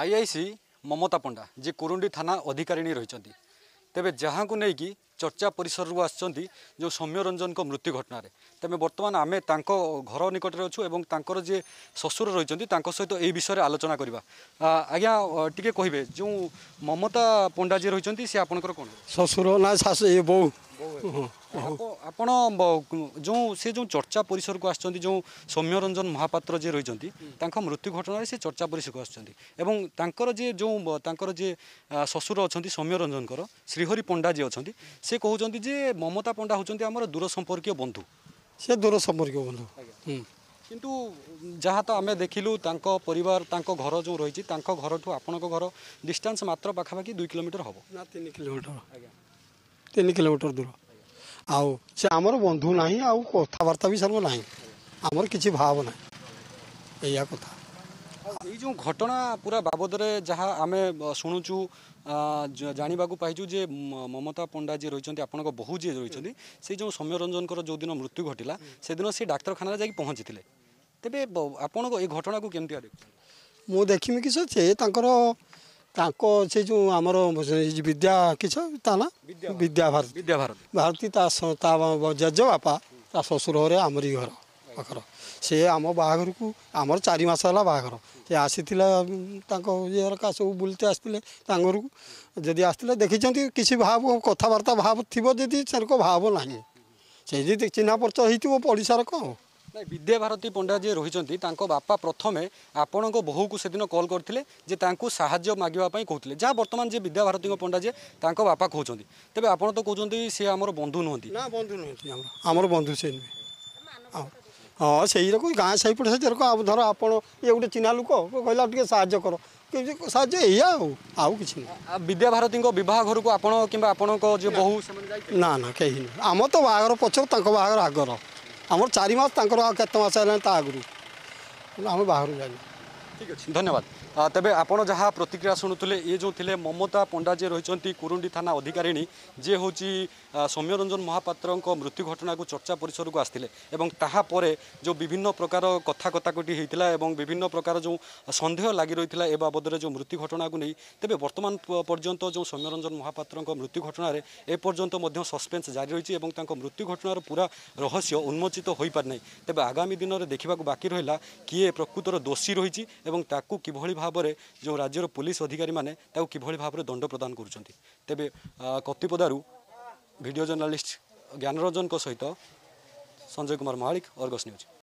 IIC Mamata Panda যে কোরুন্ডি থানা অধিকারিণী রয়েছেন তেবে যাহাকু নেইকি ଚର୍ଚ୍ଚା ପରିସରରୁ ଆସିଛନ୍ତି ଯେଉଁ ସୌମ୍ୟରଞ୍ଜନଙ୍କ ମୃତ୍ୟୁ ଘଟଣାରେ ତେବେ ବର୍ତ୍ତମାନ ଆମେ ତାଙ୍କ ଘର ନିକଟରେ ଅଛୁ ଏବଂ ତାଙ୍କର ଯିଏ ଶ୍ୱଶୁର ରହିଛନ୍ତି ତାଙ୍କ ସହିତ ଏହି ବିଷୟରେ ଆଲୋଚନା କରିବା ଆଜ୍ଞା ଟିକେ କହିବେ ଯେଉଁ ମମତା ପଣ୍ଡା ଯିଏ ରହିଛନ୍ତି ସେ ଆପଣଙ୍କର କ'ଣ ଶ୍ୱଶୁର ନା ଶାଶୁ ଏ ବୋଉ ଆପଣ ଯେଉଁ ସେ ଯେଉଁ ଚର୍ଚ୍ଚା ପରିସରକୁ ଆସିଛନ୍ତି ଯେଉଁ ସୌମ୍ୟରଞ୍ଜନ ମହାପାତ୍ର ଯିଏ ରହିଛନ୍ତି ତାଙ୍କ ମୃତ୍ୟୁ ଘଟଣାରେ ସେ ଚର୍ଚ୍ଚା ପରିସରକୁ ଆସିଛନ୍ତି ଏବଂ ତାଙ୍କର ଯିଏ ଯେଉଁ ତାଙ୍କର ଯିଏ ଶ୍ୱଶୁର ଅଛନ୍ତି ସୌମ୍ୟରଞ୍ଜନଙ୍କର ଶ୍ରୀହରି ପଣ୍ଡା ଯିଏ ଅଛନ୍ତି ସେ କହୁଛନ୍ତି ଯେ ମମତା ପଣ୍ଡା ହେଉଛନ୍ତି ଆମର ଦୂର ସମ୍ପର୍କୀୟ ବନ୍ଧୁ ସେ ଦୂର ସମ୍ପର୍କୀୟ ବନ୍ଧୁ କିନ୍ତୁ ଯାହା ତ ଆମେ ଦେଖିଲୁ ତାଙ୍କ ପରିବାର ତାଙ୍କ ଘର ଯେଉଁ ରହିଛି ତାଙ୍କ ଘରଠୁ ଆପଣଙ୍କ ଘର ଡିଷ୍ଟାନ୍ସ ମାତ୍ର ପାଖାପାଖି ଦୁଇ କିଲୋମିଟର ହେବ ନା ତିନି କିଲୋମିଟର ତିନି କିଲୋମିଟର ଦୂର ଆଉ ସେ ଆମର ବନ୍ଧୁ ନାହିଁ ଆଉ କଥାବାର୍ତ୍ତା ବି ସର୍ବ ନାହିଁ ଆମର କିଛି ଭାବ ନାହିଁ ଏଇଆ କଥା ଏଇ ଯେଉଁ ଘଟଣା ପୁରା ବାବଦରେ ଯାହା ଆମେ ଶୁଣୁଛୁ ଜାଣିବାକୁ ପାଇଛୁ ଯେ ମମତା ପଣ୍ଡା ଯିଏ ରହିଛନ୍ତି ଆପଣଙ୍କ ବହୁ ଯିଏ ରହିଛନ୍ତି ସେ ଯେଉଁ ସୌମ୍ୟରଞ୍ଜନଙ୍କର ଯେଉଁଦିନ ମୃତ୍ୟୁ ଘଟିଲା ସେଦିନ ସେ ଡାକ୍ତରଖାନାରେ ଯାଇକି ପହଞ୍ଚିଥିଲେ ତେବେ ଆପଣଙ୍କ ଏଇ ଘଟଣାକୁ କେମିତି ମୁଁ ଦେଖିମି କିସ ସେ ତାଙ୍କର ତାଙ୍କ ସେ ଯେଉଁ ଆମର ବିଦ୍ୟା କିସ ତା ନା ବିଦ୍ୟା ଭାରତୀ ବିଦ୍ୟା ଭାରତୀ ଭାରତୀ ତା ଜେଜେବାପା ତା ଶ୍ୱଶୁର ଘରେ ଆମରି ଘର ପାଖର ସେ ଆମ ବାହାଘରକୁ ଆମର ଚାରି ମାସ ହେଲା ବାହାଘର ସେ ଆସିଥିଲା ତାଙ୍କ ଇଏ ହରକା ସବୁ ବୁଲିତେ ଆସିଥିଲେ ତାଙ୍କ ଘରକୁ ଯଦି ଆସିଥିଲେ ଦେଖିଛନ୍ତି କିଛି ଭାବ କଥାବାର୍ତ୍ତା ଭାବ ଥିବ ଯଦି ସେରକ ଭାବ ନାହିଁ ସେ ଯଦି ଚିହ୍ନା ପରିଚୟ ହେଇଥିବ ପଡ଼ିଶାର କ'ଣ ନାଇଁ ବିଦ୍ୟାଭାରତୀ ପଣ୍ଡା ଯିଏ ରହିଛନ୍ତି ତାଙ୍କ ବାପା ପ୍ରଥମେ ଆପଣଙ୍କ ବୋହୂକୁ ସେଦିନ କଲ୍ କରିଥିଲେ ଯେ ତାଙ୍କୁ ସାହାଯ୍ୟ ମାଗିବା ପାଇଁ କହୁଥିଲେ ଯାହା ବର୍ତ୍ତମାନ ଯିଏ ବିଦ୍ୟାଭାରତୀଙ୍କ ପଣ୍ଡା ଯିଏ ତାଙ୍କ ବାପା କହୁଛନ୍ତି ତେବେ ଆପଣ ତ କହୁଛନ୍ତି ସିଏ ଆମର ବନ୍ଧୁ ନୁହନ୍ତି ନା ବନ୍ଧୁ ନୁହନ୍ତି ଆମର ଆମର ବନ୍ଧୁ ସେ ନୁହେଁ ହଁ ସେଇଟାକୁ ଗାଁ ସେଇପଟେ ସେଥିରେ ଆଉ ଧର ଆପଣ ଇଏ ଗୋଟେ ଚିହ୍ନା ଲୋକ କହିଲା ଟିକେ ସାହାଯ୍ୟ କର କେମିତି ସାହାଯ୍ୟ ଏଇଆ ଆଉ ଆଉ କିଛି ନାହିଁ ବିଦ୍ୟା ଭାରତୀଙ୍କ ବିବାହ ଘରକୁ ଆପଣ କିମ୍ବା ଆପଣଙ୍କ ଯେ ବହୁ ନା ନା କେହି ନୁହେଁ ଆମର ତ ବାହାଘର ପଛର ତାଙ୍କ ବାହାଘର ଆଗର ଆମର ଚାରି ମାସ ତାଙ୍କର ଆଉ କେତେ ମାସ ହେଲାଣି ତା ଆଗରୁ ଆମେ ବାହାରକୁ ଯାଇନୁ ঠিক আছে ধন্যবাদ তবে আপনার যা প্রতিক্রিয়া শুণুলে ইয়ে যে লে মমতা পণ্ডা যে রয়েছেন কুরুণ্ডি থানা অধিকারিণী যে হচ্ছে সৌম্যরঞ্জন মহাপাত্র মৃত্যু ঘটনা চর্চা পরিসরক আসলে এবং তাহাপরে যে বিভিন্ন প্রকার কথা কতাকটি হয়েছিল এবং বিভিন্ন প্রকার যে সন্দেহ লাগি রয়েছিল এ বাবদরে যে মৃত্যু ঘটনা নিয়ে তবে বর্তমান পর্যন্ত যে সৌম্যরঞ্জন মহাপাত্র মৃত্যু ঘটনার এ পর্যন্ত সসপেন্স জারি রয়েছে এবং তাঁর মৃত্যু ঘটনার পুরা রহস্য উন্মোচিত হয়ে পারি তবে আগামী দিনের দেখা বাকি রহলা কি প্রকৃতর দোষী রয়েছে এবং তাকে কিভাবে ভাবে যে রাজ্যর পুলিশ অধিকারী মানে তাকে কিভাবে ভাবে দণ্ড প্রদান করছেন তেমনি কতিপদারু ভিডিও জর্নালিষ্ট জ্ঞানরঞ্জন সহিত সঞ্জয় কুমার মাহাড়িক অর্গস নিউজ